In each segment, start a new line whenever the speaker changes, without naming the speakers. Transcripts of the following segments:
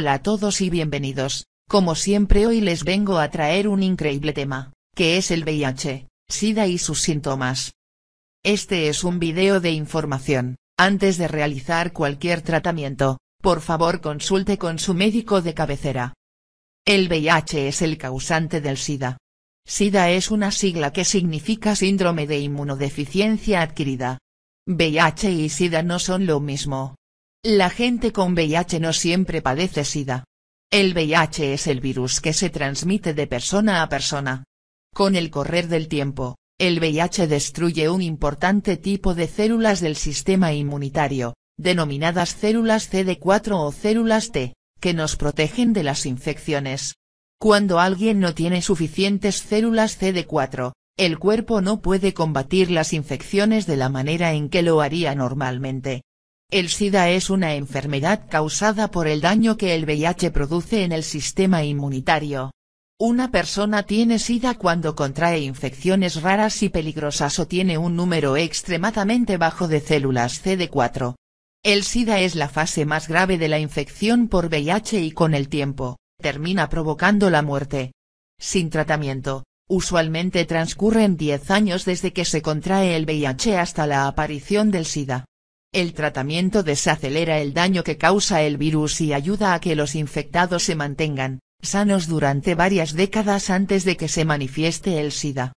Hola a todos y bienvenidos, como siempre hoy les vengo a traer un increíble tema, que es el VIH, SIDA y sus síntomas. Este es un video de información, antes de realizar cualquier tratamiento, por favor consulte con su médico de cabecera. El VIH es el causante del SIDA. SIDA es una sigla que significa síndrome de inmunodeficiencia adquirida. VIH y SIDA no son lo mismo. La gente con VIH no siempre padece SIDA. El VIH es el virus que se transmite de persona a persona. Con el correr del tiempo, el VIH destruye un importante tipo de células del sistema inmunitario, denominadas células CD4 o células T, que nos protegen de las infecciones. Cuando alguien no tiene suficientes células CD4, el cuerpo no puede combatir las infecciones de la manera en que lo haría normalmente. El SIDA es una enfermedad causada por el daño que el VIH produce en el sistema inmunitario. Una persona tiene SIDA cuando contrae infecciones raras y peligrosas o tiene un número extremadamente bajo de células CD4. El SIDA es la fase más grave de la infección por VIH y con el tiempo, termina provocando la muerte. Sin tratamiento, usualmente transcurren 10 años desde que se contrae el VIH hasta la aparición del SIDA. El tratamiento desacelera el daño que causa el virus y ayuda a que los infectados se mantengan, sanos durante varias décadas antes de que se manifieste el SIDA.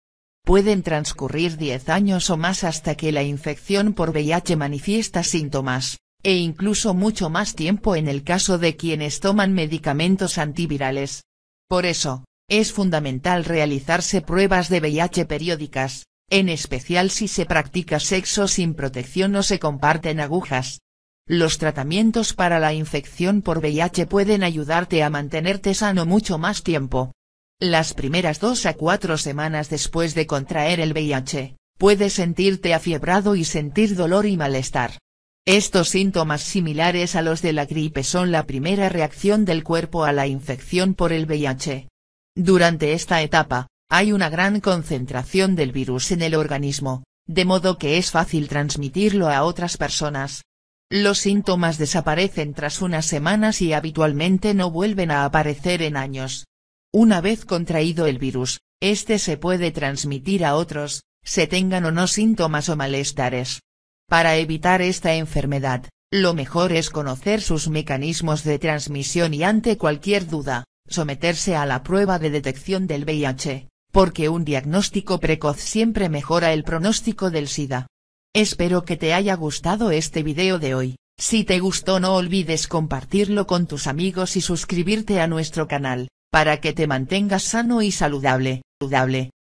Pueden transcurrir 10 años o más hasta que la infección por VIH manifiesta síntomas, e incluso mucho más tiempo en el caso de quienes toman medicamentos antivirales. Por eso, es fundamental realizarse pruebas de VIH periódicas, en especial si se practica sexo sin protección o se comparten agujas. Los tratamientos para la infección por VIH pueden ayudarte a mantenerte sano mucho más tiempo. Las primeras dos a cuatro semanas después de contraer el VIH, puedes sentirte afiebrado y sentir dolor y malestar. Estos síntomas similares a los de la gripe son la primera reacción del cuerpo a la infección por el VIH. Durante esta etapa, hay una gran concentración del virus en el organismo, de modo que es fácil transmitirlo a otras personas. Los síntomas desaparecen tras unas semanas y habitualmente no vuelven a aparecer en años. Una vez contraído el virus, este se puede transmitir a otros, se tengan o no síntomas o malestares. Para evitar esta enfermedad, lo mejor es conocer sus mecanismos de transmisión y ante cualquier duda, someterse a la prueba de detección del VIH porque un diagnóstico precoz siempre mejora el pronóstico del SIDA. Espero que te haya gustado este video de hoy, si te gustó no olvides compartirlo con tus amigos y suscribirte a nuestro canal, para que te mantengas sano y saludable. saludable.